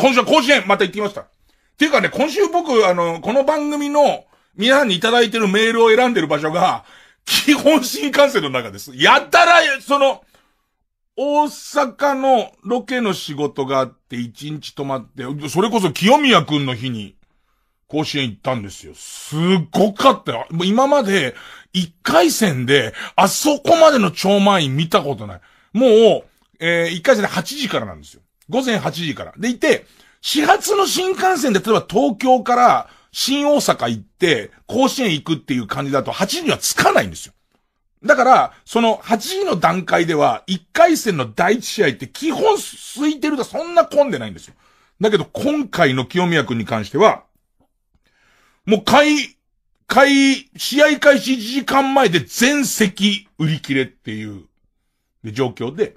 今週は甲子園、また行ってきました。っていうかね、今週僕、あの、この番組の、皆さんにいただいてるメールを選んでる場所が、基本新幹線の中です。やったら、その、大阪のロケの仕事があって一日泊まって、それこそ清宮くんの日に甲子園行ったんですよ。すごかったよ。もう今まで一回戦であそこまでの超満員見たことない。もう、えー、一回戦で8時からなんですよ。午前8時から。でいて、始発の新幹線で、例えば東京から新大阪行って、甲子園行くっていう感じだと8時には着かないんですよ。だから、その8時の段階では、1回戦の第1試合って基本空いてるとそんな混んでないんですよ。だけど今回の清宮君に関しては、もう開、開、試合開始1時間前で全席売り切れっていう状況で、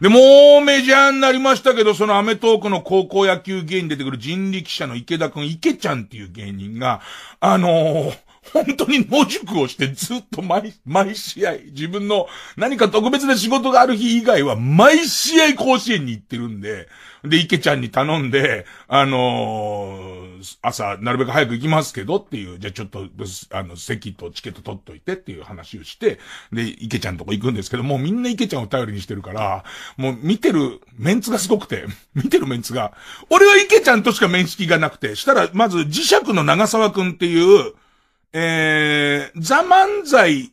で、もうメジャーになりましたけど、そのアメトークの高校野球芸人出てくる人力車の池田くん、池ちゃんっていう芸人が、あのー本当に野宿をしてずっと毎、毎試合、自分の何か特別な仕事がある日以外は毎試合甲子園に行ってるんで、で、池ちゃんに頼んで、あのー、朝、なるべく早く行きますけどっていう、じゃあちょっと、あの、席とチケット取っといてっていう話をして、で、池ちゃんとこ行くんですけど、もうみんな池ちゃんを頼りにしてるから、もう見てるメンツがすごくて、見てるメンツが、俺は池ちゃんとしか面識がなくて、したら、まず磁石の長沢くんっていう、えー、ザ・漫才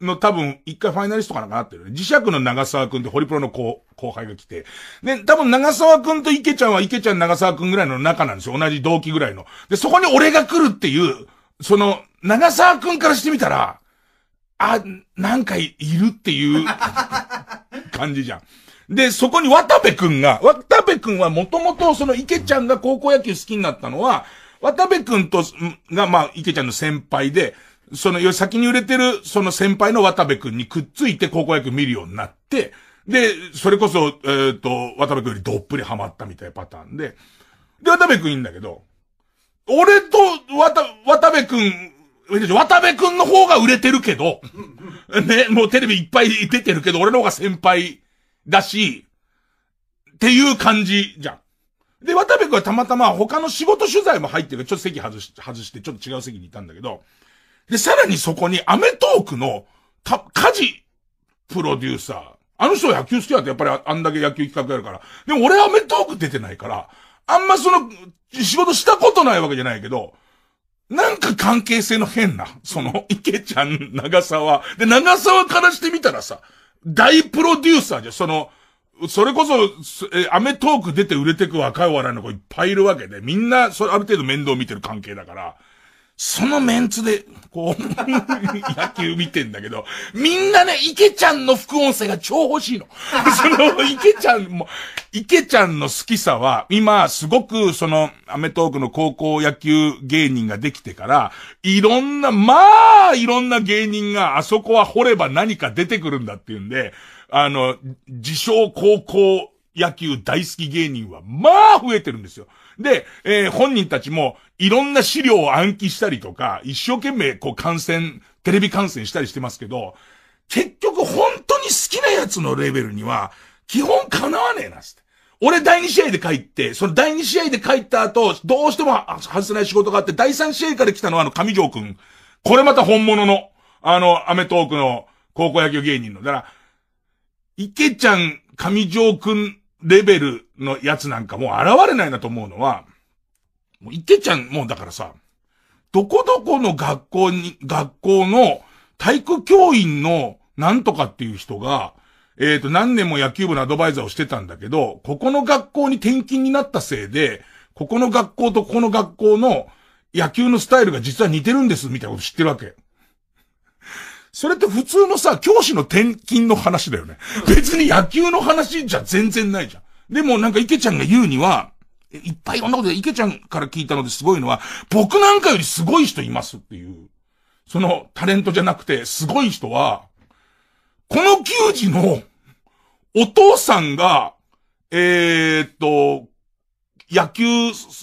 の多分、一回ファイナリストかなんかなってる、ね。磁石の長沢くんでホリプロの後、後輩が来て。で、多分長沢くんと池ちゃんは池ちゃん長沢くんぐらいの仲なんですよ。同じ同期ぐらいの。で、そこに俺が来るっていう、その、長沢くんからしてみたら、あ、なんかいるっていう 感じじゃん。で、そこに渡部くんが、渡部くんはもともとその池ちゃんが高校野球好きになったのは、渡部くんと、が、まあ、池ちゃんの先輩で、その、よ、先に売れてる、その先輩の渡部くんにくっついて高校野球見るようになって、で、それこそ、えっ、ー、と、渡部くんよりどっぷりハマったみたいなパターンで、で、渡部くんいいんだけど、俺と、渡、渡部くん、渡部くんの方が売れてるけど、ね、もうテレビいっぱい出てるけど、俺の方が先輩だし、っていう感じじゃん。で、渡部君はたまたま他の仕事取材も入ってるちょっと席外し、外して、ちょっと違う席にいたんだけど、で、さらにそこにアメトークの、た、家事、プロデューサー。あの人は野球好きだって、やっぱりあんだけ野球企画やるから。でも俺アメトーク出てないから、あんまその、仕事したことないわけじゃないけど、なんか関係性の変な、その、池ちゃん、長沢。で、長沢からしてみたらさ、大プロデューサーじゃ、その、それこそ、え、アメトーク出て売れてく若いお笑いの子いっぱいいるわけで、みんな、それある程度面倒見てる関係だから、そのメンツで、こう 野球見てんだけど、みんなね、池ちゃんの副音声が超欲しいの。その、池ちゃんも、池ちゃんの好きさは、今、すごく、その、アメトークの高校野球芸人ができてから、いろんな、まあ、いろんな芸人が、あそこは掘れば何か出てくるんだっていうんで、あの、自称高校野球大好き芸人は、まあ増えてるんですよ。で、えー、本人たちも、いろんな資料を暗記したりとか、一生懸命こう観戦、テレビ観戦したりしてますけど、結局本当に好きなやつのレベルには、基本叶わねえなって。俺第2試合で帰って、その第2試合で帰った後、どうしても外せない仕事があって、第3試合から来たのはあの上条くん。これまた本物の、あの、アメトークの高校野球芸人の。だから、池ちゃん、上条くんレベルのやつなんかもう現れないなと思うのは、もう池ちゃんもうだからさ、どこどこの学校に、学校の体育教員のなんとかっていう人が、えっ、ー、と、何年も野球部のアドバイザーをしてたんだけど、ここの学校に転勤になったせいで、ここの学校とここの学校の野球のスタイルが実は似てるんです、みたいなこと知ってるわけ。それって普通のさ、教師の転勤の話だよね。別に野球の話じゃ全然ないじゃん。でもなんか池ちゃんが言うには、いっぱいいろんなことで池ちゃんから聞いたのですごいのは、僕なんかよりすごい人いますっていう。そのタレントじゃなくて、すごい人は、この球児のお父さんが、えー、っと、野球、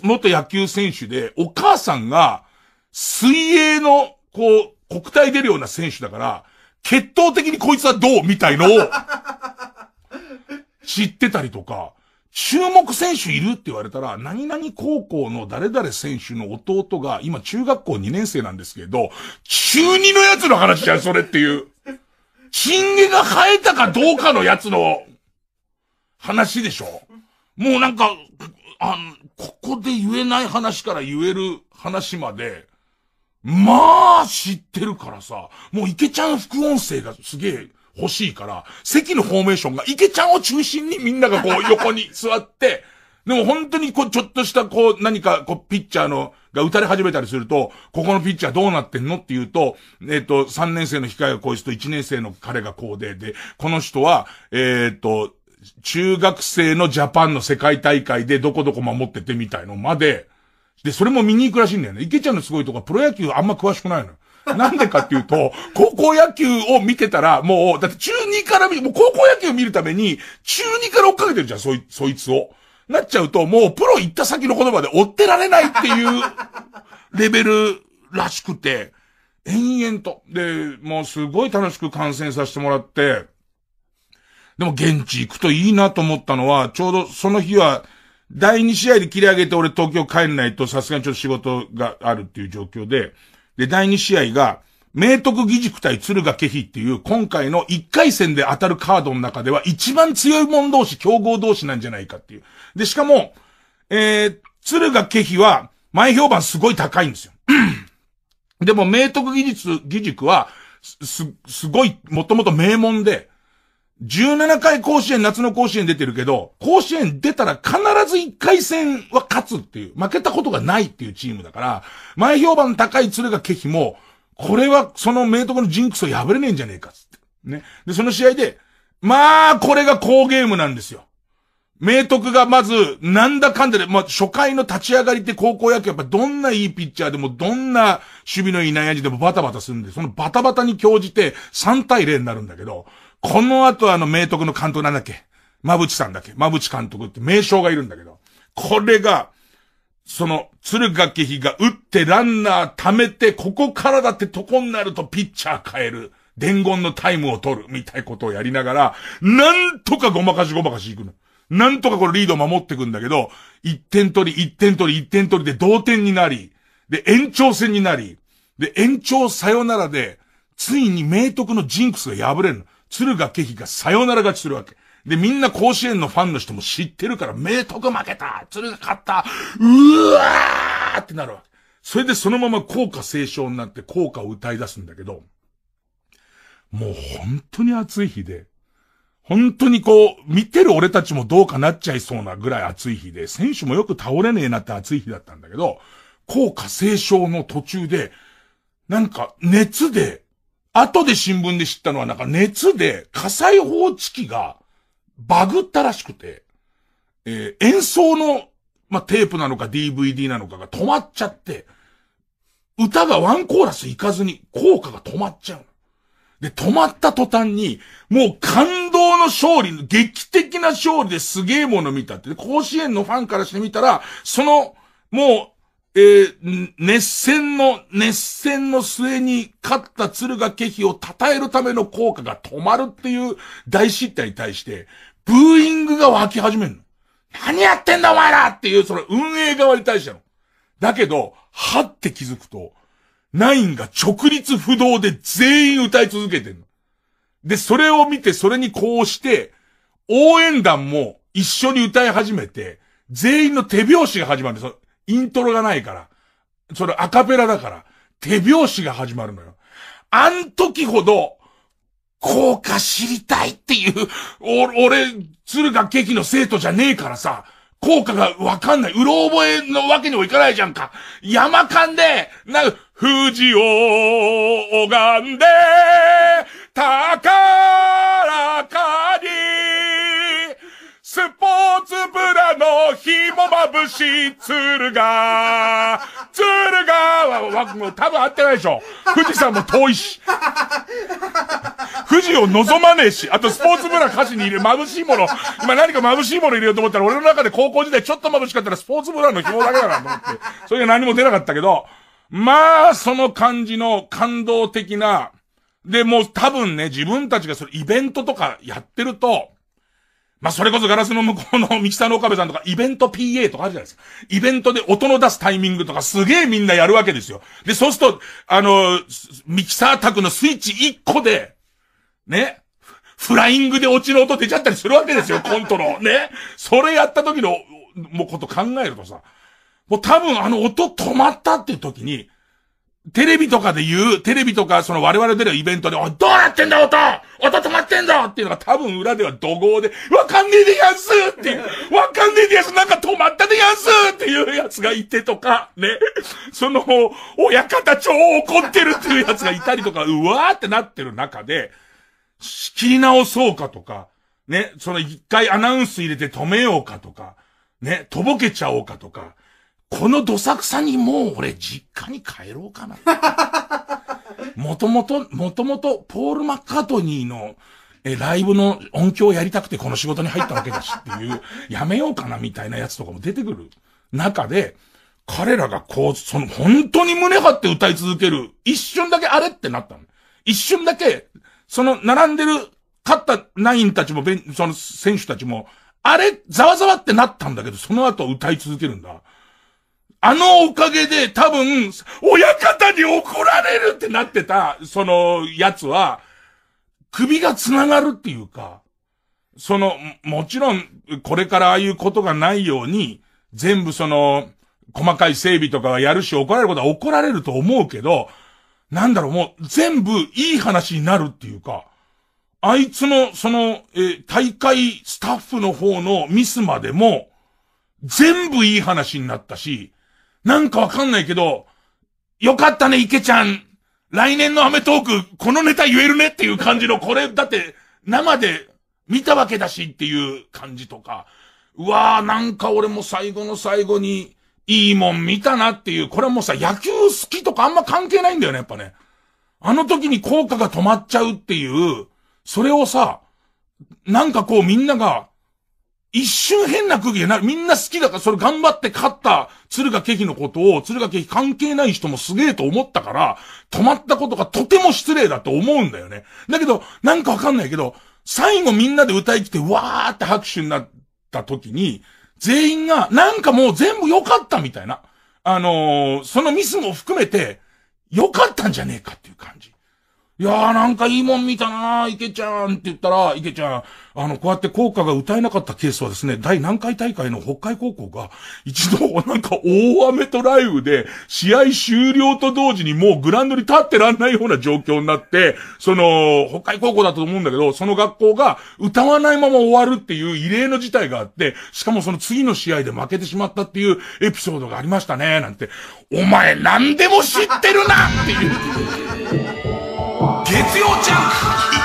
元野球選手で、お母さんが水泳の、こう、国体出るような選手だから、血統的にこいつはどうみたいのを、知ってたりとか、注目選手いるって言われたら、何々高校の誰々選手の弟が、今中学校2年生なんですけど、中2のやつの話じゃん、それっていう。チンゲが生えたかどうかのやつの、話でしょもうなんか、あの、ここで言えない話から言える話まで、まあ、知ってるからさ、もう池ちゃん副音声がすげえ欲しいから、席のフォーメーションが池ちゃんを中心にみんながこう横に座って、でも本当にこうちょっとしたこう何かこうピッチャーのが打たれ始めたりすると、ここのピッチャーどうなってんのって言うと、えっ、と、3年生の控えがこいつと1年生の彼がこうで、で、この人は、えっ、と、中学生のジャパンの世界大会でどこどこ守っててみたいのまで、で、それも見に行くらしいんだよね。池ちゃんのすごいとこはプロ野球あんま詳しくないの。なんでかっていうと、高校野球を見てたら、もう、だって中2から見、もう高校野球を見るために、中2から追っかけてるじゃん、そい、そいつを。なっちゃうと、もうプロ行った先の言葉で追ってられないっていうレベルらしくて、延々と。で、もうすごい楽しく観戦させてもらって、でも現地行くといいなと思ったのは、ちょうどその日は、第2試合で切り上げて俺東京帰んないとさすがにちょっと仕事があるっていう状況で、で、第2試合が、明徳義塾対敦賀気比っていう今回の1回戦で当たるカードの中では一番強い者同士、競合同士なんじゃないかっていう。で、しかも、えー、敦賀気比は前評判すごい高いんですよ。でも明徳義塾は、す、すごい、もともと名門で、17回甲子園、夏の甲子園出てるけど、甲子園出たら必ず1回戦は勝つっていう、負けたことがないっていうチームだから、前評判高い鶴がケヒも、これはその明徳のジンクスを破れねえんじゃねえかっつって。ね。で、その試合で、まあ、これが好ゲームなんですよ。明徳がまず、なんだかんだで、まあ、初回の立ち上がりって高校野球やっぱどんないいピッチャーでも、どんな守備のいい内野陣でもバタバタするんで、そのバタバタに興じて3対0になるんだけど、この後あの明徳の監督なんだっけまぶちさんだっけまぶち監督って名称がいるんだけど、これが、その、鶴垣比が打ってランナー貯めて、ここからだってとこになるとピッチャー変える。伝言のタイムを取る。みたいことをやりながら、なんとかごまかしごまかしいくの。なんとかこれリードを守っていくんだけど、1点取り、1点取り、1点取りで同点になり、で、延長戦になり、で、延長さよならで、ついに明徳のジンクスが破れるの。鶴が気比がさよなら勝ちするわけ。で、みんな甲子園のファンの人も知ってるから、明徳負けた鶴が勝ったうわーってなるわけ。それでそのまま効果斉唱になって効果を歌い出すんだけど、もう本当に暑い日で、本当にこう、見てる俺たちもどうかなっちゃいそうなぐらい暑い日で、選手もよく倒れねえなって暑い日だったんだけど、効果斉唱の途中で、なんか熱で後で新聞で知ったのはなんか熱で火災報知器がバグったらしくて、えー、演奏の、まあ、テープなのか DVD なのかが止まっちゃって、歌がワンコーラスいかずに効果が止まっちゃう。で、止まった途端に、もう感動の勝利、劇的な勝利ですげえもの見たって、甲子園のファンからしてみたら、その、もう、えー、熱戦の、熱戦の末に勝った敦賀気比を称えるための効果が止まるっていう大失態に対して、ブーイングが湧き始めるの。何やってんだお前らっていう、その運営側に対しての。だけど、はって気づくと、ナインが直立不動で全員歌い続けてんの。で、それを見て、それにこうして、応援団も一緒に歌い始めて、全員の手拍子が始まるイントロがないから。それアカペラだから。手拍子が始まるのよ。あん時ほど、効果知りたいっていう、お、俺、鶴が劇の生徒じゃねえからさ、効果がわかんない。うろ覚えのわけにもいかないじゃんか。山間で、な、富士を拝んで、宝かスポーツブラの紐眩しいルが、ルが、わ、わ、多分合ってないでしょ。富士山も遠いし。富士を望まねえし、あとスポーツブラ歌詞に入れ、眩しいもの。今何か眩しいもの入れようと思ったら、俺の中で高校時代ちょっと眩しかったらスポーツブラの紐だけだなと思って。それで何も出なかったけど、まあ、その感じの感動的な、で、もう多分ね、自分たちがそれイベントとかやってると、まあ、それこそガラスの向こうのミキサーの岡部さんとか、イベント PA とかあるじゃないですか。イベントで音の出すタイミングとかすげえみんなやるわけですよ。で、そうすると、あの、ミキサー宅のスイッチ1個で、ね、フライングで落ちる音出ちゃったりするわけですよ、コントの。ね。それやった時の、もうこと考えるとさ、もう多分あの音止まったっていう時に、テレビとかで言う、テレビとか、その我々でのイベントで、おい、どうなってんだ音音止まってんだっていうのが多分裏では怒号で、わかんねえでやんすっていう、わかんねえでやんすなんか止まったでやんすっていうやつがいてとか、ね。その、親方超怒ってるっていうやつがいたりとか、うわーってなってる中で、仕切り直そうかとか、ね、その一回アナウンス入れて止めようかとか、ね、とぼけちゃおうかとか、このどさくさにもう俺実家に帰ろうかな。もともと、もともとポール・マッカートニーのえ、ライブの音響をやりたくてこの仕事に入ったわけだしっていう、やめようかなみたいなやつとかも出てくる中で、彼らがこう、その、本当に胸張って歌い続ける、一瞬だけあれってなったの。一瞬だけ、その、並んでる、勝ったナインたちも、その選手たちも、あれ、ざわざわってなったんだけど、その後歌い続けるんだ。あのおかげで多分、親方に怒られるってなってた、その、やつは、首が繋がるっていうか、その、もちろん、これからああいうことがないように、全部その、細かい整備とかはやるし、怒られることは怒られると思うけど、なんだろう、もう全部いい話になるっていうか、あいつの、その、えー、大会スタッフの方のミスまでも、全部いい話になったし、なんかわかんないけど、よかったね、池ちゃん。来年のアメトーク、このネタ言えるねっていう感じの、これ、だって、生で見たわけだしっていう感じとか。うわぁ、なんか俺も最後の最後に、いいもん見たなっていう、これはもうさ、野球好きとかあんま関係ないんだよね、やっぱね。あの時に効果が止まっちゃうっていう、それをさ、なんかこうみんなが、一瞬変な空気でなる。みんな好きだから、それ頑張って勝った鶴ヶ劇のことを、鶴ヶ劇関係ない人もすげえと思ったから、止まったことがとても失礼だと思うんだよね。だけど、なんかわかんないけど、最後みんなで歌いきて、わーって拍手になった時に、全員が、なんかもう全部良かったみたいな。あのー、そのミスも含めて、良かったんじゃねえかっていう感じ。いやーなんかいいもん見たない池ちゃんって言ったら、池ちゃん、あの、こうやって効果が歌えなかったケースはですね、第何回大会の北海高校が、一度、なんか大雨と雷雨で、試合終了と同時にもうグラウンドに立ってらんないような状況になって、その、北海高校だったと思うんだけど、その学校が歌わないまま終わるっていう異例の事態があって、しかもその次の試合で負けてしまったっていうエピソードがありましたね、なんて、お前何でも知ってるなっていう月曜ジャンク